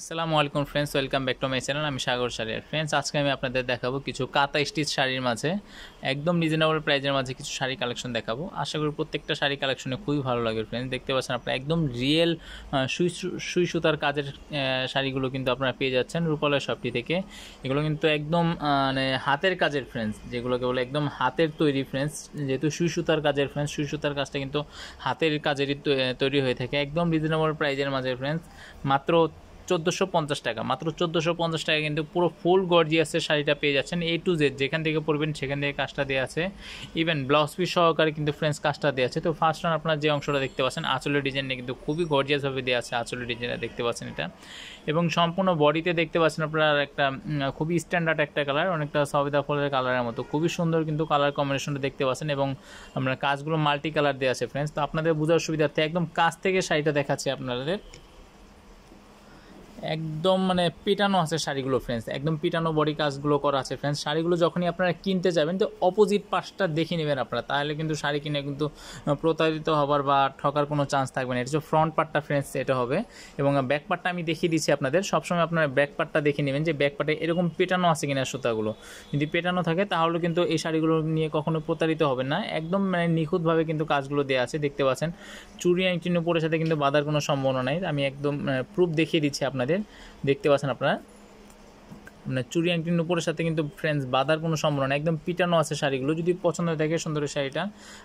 আসসালামু আলাইকুম friends welcome back to my channel আমি সাগর শাড়ির ফ্রেন্ডস আজকে আমি আপনাদের দেখাবো কিছু কাতা স্টিচ শাড়ির মাঝে একদম রিজনেবল প্রাইজের মাঝে কিছু শাড়ি কালেকশন দেখাবো আশা করি প্রত্যেকটা শাড়ি কালেকশনে খুবই ভালো লাগে ফ্রেন্ডস দেখতে পাচ্ছেন আপনারা একদম রিয়েল সুই সুই সুতার কাজের শাড়িগুলো কিন্তু আপনারা পেয়ে যাচ্ছেন রূপালয় শপটি থেকে এগুলো কিন্তু একদম মানে হাতের কাজের ফ্রেন্ডস যেগুলোকে বলে একদম হাতের তৈরি ফ্রেন্ডস যেহেতু সুই সুতার কাজের ফ্রেন্ডস সুই সুতার কাজটা কিন্তু হাতের কাজেরই তৈরি হয়ে থাকে একদম রিজনেবল প্রাইজের মাঝে ফ্রেন্ডস মাত্র চোদ্দোশো পঞ্চাশ টাকা মাত্র চোদ্দোশো পঞ্চাশ টাকা কিন্তু পুরো ফুল গর্জিয়াসের শাড়িটা পেয়ে যাচ্ছেন এ টু জেড যেখান থেকে পরবেন সেখান থেকে কাজটা দেওয়া আছে ইভেন ব্লাউজ পিস সহকারে কিন্তু ফ্রেন্স কাজটা দেওয়া আছে তো ফার্স্ট রান আপনার যে অংশটা দেখতে পাচ্ছেন আঁচলের ডিজাইনটা কিন্তু খুবই গর্জিয়াসভাবে দেওয়া আছে আঁচলের ডিজাইনটা দেখতে পাচ্ছেন এটা এবং সম্পূর্ণ বডিতে দেখতে পাচ্ছেন আপনার একটা খুবই স্ট্যান্ডার্ড একটা কালার অনেকটা সবিতা ফলের কালারের মতো খুবই সুন্দর কিন্তু কালার কম্বিনেশনটা দেখতে পাচ্ছেন এবং আপনার কাজগুলো মাল্টি কালার দেওয়া আছে ফ্রেন্ডস তো আপনাদের বোঝার সুবিধার্থে একদম কাছ থেকে শাড়িটা দেখাচ্ছে আপনাদের একদম মানে পেটানো আছে শাড়িগুলো ফ্রেন্ডস একদম পিটানো বডি কাজগুলো করা আছে ফ্রেন্ডস শাড়িগুলো যখনই আপনারা কিনতে যাবেন তো অপোজিট পাশটা দেখে নেবেন আপনারা তাহলে কিন্তু শাড়ি কিনে কিন্তু প্রতারিত হবার বা ঠকার কোনো চান্স থাকবে না এটা হচ্ছে ফ্রন্ট পার্টটা ফ্রেন্ডস এটা হবে এবং ব্যাক পার্টটা আমি দেখিয়ে দিচ্ছি আপনাদের সবসময় আপনারা ব্যাক পার্টটা দেখে নেবেন যে ব্যাক পার্টে এরকম পেটানো আছে কিনা সুতাগুলো যদি পেটানো থাকে তাহলে কিন্তু এই শাড়িগুলো নিয়ে কখনো প্রতারিত হবে না একদম মানে নিখুঁতভাবে কিন্তু কাজগুলো দেওয়া আছে দেখতে পাচ্ছেন চুরি চিহ্ন উপরের সাথে কিন্তু বাঁধার কোনো সম্ভাবনা নাই আমি একদম প্রুফ দেখিয়ে দিচ্ছি আপনাদের আমাদের দেখতে পাচ্ছেন আপনারা মানে চুরি আংটির উপরের সাথে কিন্তু ফ্রেন্ডস বাঁধার কোনো সম্ভাবনা একদম পিটানো আছে শাড়িগুলো যদি পছন্দ থাকে সুন্দর শাড়িটা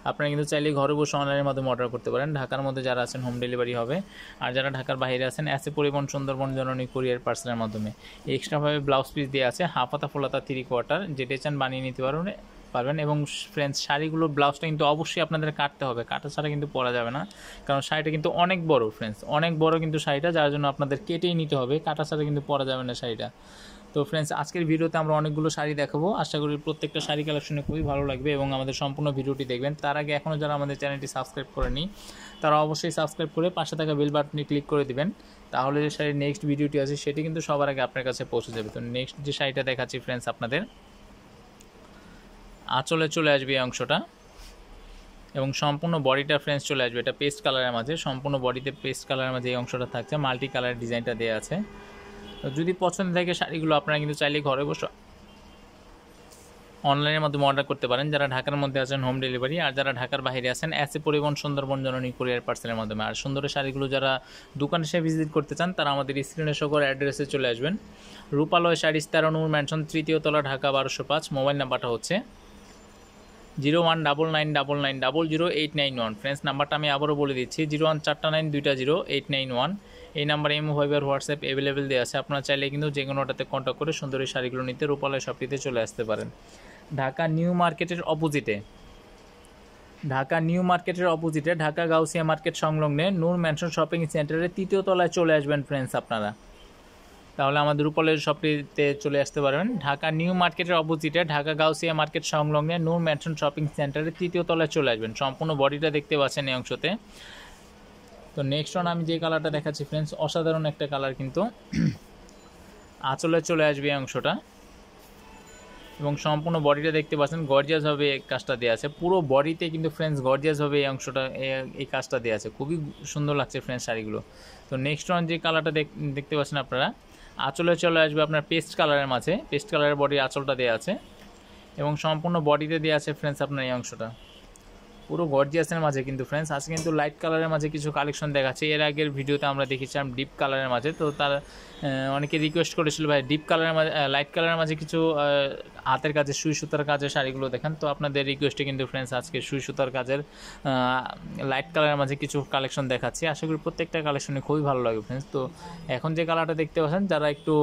আপনারা কিন্তু চাইলে ঘরে বসে অনলাইনের মাধ্যমে অর্ডার করতে পারেন ঢাকার মধ্যে যারা আছেন হোম ডেলিভারি হবে আর যারা ঢাকার বাইরে আছেন এসে পরিবহন সুন্দরবন জননী কুরিয়ার পার্সেলের মাধ্যমে এক্সট্রাভাবে ব্লাউজ পিস দিয়ে আছে হাফাতা ফোলাতা থ্রি কোয়ার্টার যেটা চান বানিয়ে নিতে পারবেন পারবেন এবং ফ্রেন্ডস শাড়িগুলো ব্লাউজটা কিন্তু অবশ্যই আপনাদের কাটতে হবে কাটা ছাড়া কিন্তু পরা যাবে না কারণ শাড়িটা কিন্তু অনেক বড় ফ্রেন্ডস অনেক বড় কিন্তু শাড়িটা যার জন্য আপনাদের কেটেই নিতে হবে কাটা ছাড়া কিন্তু পরা যাবে না শাড়িটা তো ফ্রেন্ডস আজকের ভিডিওতে আমরা অনেকগুলো শাড়ি দেখাবো আশা করি প্রত্যেকটা শাড়ি কালেকশনে খুবই ভালো লাগবে এবং আমাদের সম্পূর্ণ ভিডিওটি দেখবেন তার আগে এখনও যারা আমাদের চ্যানেলটি সাবস্ক্রাইব করেনি তারা অবশ্যই সাবস্ক্রাইব করে পাশে থাকা বেল বাটনটি ক্লিক করে দিবেন তাহলে যে শাড়ির নেক্সট ভিডিওটি আছে সেটি কিন্তু সবার আগে আপনার কাছে পৌঁছে যাবে তো নেক্সট যে শাড়িটা দেখাচ্ছি ফ্রেন্ডস আপনাদের আঁচলে চলে আসবে এই অংশটা এবং সম্পূর্ণ বডিটা ফ্রেন্স চলে আসবে এটা পেস্ট কালারের মাঝে সম্পূর্ণ বডিতে পেস্ট কালারের মাঝে এই অংশটা থাকছে মাল্টি কালারের ডিজাইনটা দেওয়া আছে তো যদি পছন্দ থাকে শাড়িগুলো আপনারা কিন্তু চাইলে ঘরে বসে অনলাইনের মাধ্যমে অর্ডার করতে পারেন যারা ঢাকার মধ্যে আছেন হোম ডেলিভারি আর যারা ঢাকার বাইরে আছেন এসে পরিবহন সুন্দরবন জননী কুরিয়ার পার্সেলের মাধ্যমে আর সুন্দরের শাড়িগুলো যারা দোকান এসে ভিজিট করতে চান তারা আমাদের স্ক্রিনে সকল অ্যাড্রেসে চলে আসবেন রূপালয় শাড়ি তেরো ম্যানশন তৃতীয় তলা ঢাকা বারোশো পাঁচ মোবাইল নাম্বারটা হচ্ছে zero one double nine double nine double zero eight nine one friends নাম্বারটা আমি আবারও বলে দিচ্ছি জিরো ওয়ান চারটা নাইন দুইটা জিরো এইট নাইন ওয়ান এই নাম্বারে এই ভাইবার হোয়াটসঅ্যাপ অ্যাভেলেবেল দেওয়া আছে আপনারা চাইলে কিন্তু যে কোনোটাতে কন্ট্যাক্ট করে সুন্দরী শাড়িগুলো নিতে রূপালয় শপটিতে চলে আসতে পারেন ঢাকা নিউ মার্কেটের অপোজিটে ঢাকা নিউ মার্কেটের অপোজিটে ঢাকা গাউসিয়া মার্কেট সংলগ্নে নূর ম্যানশন শপিং সেন্টারের তৃতীয় তলায় চলে আসবেন ফ্রেন্ডস আপনারা তাহলে আমাদের রূপলের শপটিতে চলে আসতে পারবেন ঢাকা নিউ মার্কেটের অপোজিটে ঢাকা গাউসিয়া মার্কেট সংলগ্নে নূর ম্যানশন শপিং সেন্টারের তৃতীয় তলায় চলে আসবেন সম্পূর্ণ বডিটা দেখতে পাচ্ছেন এই অংশতে তো নেক্সট ওয়ান আমি যে কালারটা দেখাচ্ছি ফ্রেন্ডস অসাধারণ একটা কালার কিন্তু আঁচলে চলে আসবে এই অংশটা এবং সম্পূর্ণ বডিটা দেখতে পাচ্ছেন গর্জিয়াসভাবে এই কাজটা দেওয়া আছে পুরো বডিতে কিন্তু ফ্রেন্ডস গর্জিয়াসভাবে এই অংশটা এই কাজটা দেওয়া আছে খুবই সুন্দর লাগছে ফ্রেন্ডস শাড়িগুলো তো নেক্সট ওয়ান যে কালারটা দেখতে পাচ্ছেন আপনারা আঁচলে চলে আসবে আপনার পেস্ট কালারের মাঝে পেস্ট কালারের বডির আঁচলটা দেওয়া আছে এবং সম্পূর্ণ বডিতে দেওয়া আছে ফ্রেন্ডস আপনার এই অংশটা পুরো গর্জিয়াসের মাঝে কিন্তু ফ্রেন্ডস আজকে কিন্তু লাইট কালারের মাঝে কিছু কালেকশন দেখাচ্ছে এর আগের ভিডিওতে আমরা দেখেছিলাম ডিপ কালারের মাঝে তো তার অনেকে রিকোয়েস্ট করেছিল ভাই ডিপ কালারের মাঝে লাইট কালারের মাঝে কিছু হাতের কাজে সুই সুতার কাজের শাড়িগুলো দেখান তো আপনাদের রিকোয়েস্টে কিন্তু ফ্রেন্ডস আজকে সুই সুতার কাজের লাইট কালারের মাঝে কিছু কালেকশন দেখাচ্ছি আশা করি প্রত্যেকটা কালেকশনে খুবই ভালো লাগে ফ্রেন্ডস তো এখন যে কালারটা দেখতে পাচ্ছেন যারা একটু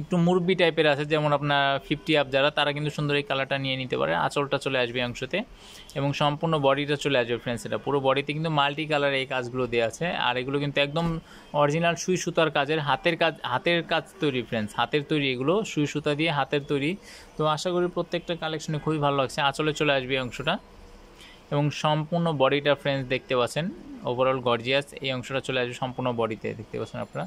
একটু মুরব্বি টাইপের আছে যেমন আপনার ফিফটি আপ যারা তারা কিন্তু সুন্দর এই কালারটা নিয়ে নিতে পারে আঁচলটা চলে আসবে অংশতে এবং সম্পূর্ণ বডিটা চলে আসবে ফ্রেন্ডস এটা পুরো বডিতে কিন্তু মাল্টি কালার এই কাজগুলো দেওয়া আছে আর এগুলো কিন্তু একদম অরিজিনাল সুই সুতার কাজের হাতের কাজ হাতের কাজ তৈরি ফ্রেন্ডস হাতের তৈরি এগুলো সুই সুতা দিয়ে হাতের তৈরি তো আশা করি প্রত্যেকটা কালেকশনে খুবই ভালো লাগছে আঁচলে চলে আসবে অংশটা এবং সম্পূর্ণ বডিটা ফ্রেন্ডস দেখতে পাচ্ছেন ওভারঅল গর্জিয়াস এই অংশটা চলে আসবে সম্পূর্ণ বডিতে দেখতে পাচ্ছেন আপনারা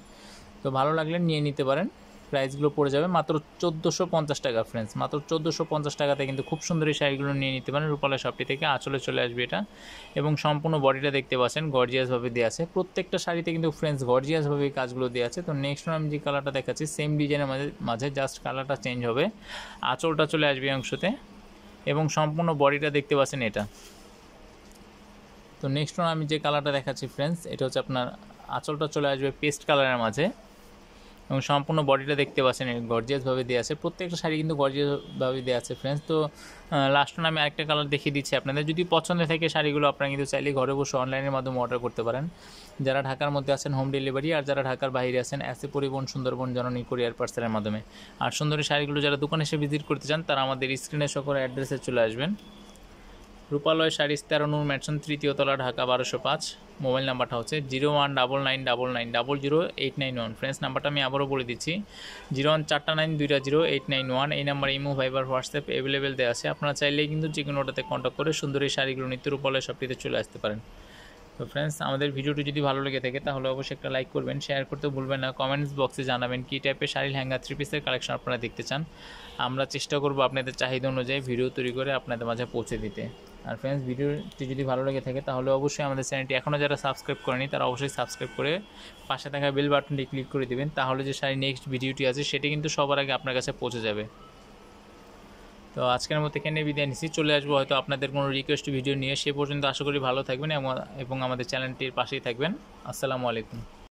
তো ভালো লাগলে নিয়ে নিতে পারেন প্রাইসগুলো পড়ে যাবে মাত্র চোদ্দোশো পঞ্চাশ টাকা ফ্রেন্ডস মাত্র চোদ্দোশো পঞ্চাশ টাকাতে কিন্তু খুব সুন্দর এই শাড়িগুলো নিয়ে নিতে পারেন রূপালা শপটি থেকে আঁচলে চলে আসবে এটা এবং সম্পূর্ণ বডিটা দেখতে পাচ্ছেন গর্জিয়াসভাবে দেওয়া আছে প্রত্যেকটা শাড়িতে কিন্তু ফ্রেন্ডস গর্জিয়াসভাবে এই কাজগুলো দেওয়া আছে তো নেক্সট আমি যে কালারটা দেখাচ্ছি সেম ডিজাইনের মাঝে মাঝে জাস্ট কালারটা চেঞ্জ হবে আঁচলটা চলে আসবে অংশতে এবং সম্পূর্ণ বডিটা দেখতে পাচ্ছেন এটা তো নেক্সট আমি যে কালারটা দেখাচ্ছি ফ্রেন্ডস এটা হচ্ছে আপনার আঁচলটা চলে আসবে পেস্ট কালারের মাঝে এবং সম্পূর্ণ বডিটা দেখতে পাচ্ছেন গর্জিয়াসভাবে দেওয়া আছে প্রত্যেকটা শাড়ি কিন্তু গর্জিয়াসভাবে দেওয়া আছে ফ্রেন্ডস তো লাস্ট আমি আরেকটা কালার দেখিয়ে দিচ্ছি আপনাদের যদি পছন্দ থাকে শাড়িগুলো আপনারা কিন্তু চাইলে ঘরে বসে অনলাইনের মাধ্যমে অর্ডার করতে পারেন যারা ঢাকার মধ্যে আছেন হোম ডেলিভারি আর যারা ঢাকার বাইরে আছেন এসে পরিবহন সুন্দরবন জননী কোরিয়ার পার্সেলের মাধ্যমে আর সুন্দরী শাড়িগুলো যারা দোকানে এসে ভিজিট করতে চান তারা আমাদের স্ক্রিনে সকল অ্যাড্রেসে চলে আসবেন রূপালয় শাড়িস তেরো নূর ম্যাটসন তৃতীয় তলা ঢাকা বারোশো পাঁচ মোবাইল নাম্বারটা হচ্ছে zero one double nine double nine double zero eight nine one friends নাম্বারটা আমি আবারও বলে দিচ্ছি জিরো ওয়ান চারটা নাইন দুইটা জিরো এইট নাইন ওয়ান এই number imo Viber WhatsApp available দেওয়া আছে আপনারা চাইলেই কিন্তু যে কোনোটাতে কন্ট্যাক্ট করে সুন্দর এই শাড়িগুলো নিত্য রূপালয় শপটিতে চলে আসতে পারেন তো ফ্রেন্ডস আমাদের ভিডিওটি যদি ভালো লেগে থাকে তাহলে অবশ্যই একটা লাইক করবেন শেয়ার করতে ভুলবেন না কমেন্টস বক্সে জানাবেন কী টাইপের শাড়ি হ্যাঙ্গার থ্রি পিসের কালেকশন আপনারা দেখতে চান আমরা চেষ্টা করব আপনাদের চাহিদা অনুযায়ী ভিডিও তৈরি করে আপনাদের মাঝে পৌঁছে দিতে আর ফ্রেন্ডস ভিডিওটি যদি ভালো লেগে থাকে তাহলে অবশ্যই আমাদের চ্যানেলটি এখনও যারা সাবস্ক্রাইব করেনি তারা অবশ্যই সাবস্ক্রাইব করে পাশে থাকা বেল বাটনটি ক্লিক করে দেবেন তাহলে যে সারি নেক্সট ভিডিওটি আছে সেটি কিন্তু সবার আগে আপনার কাছে পৌঁছে যাবে তো আজকের মতো এখানে বিদায় নিচ্ছি চলে আসবো হয়তো আপনাদের কোনো রিকোয়েস্ট ভিডিও নিয়ে সে পর্যন্ত আশা করি ভালো থাকবেন এবং আমাদের চ্যানেলটির পাশেই থাকবেন আসসালামু আলাইকুম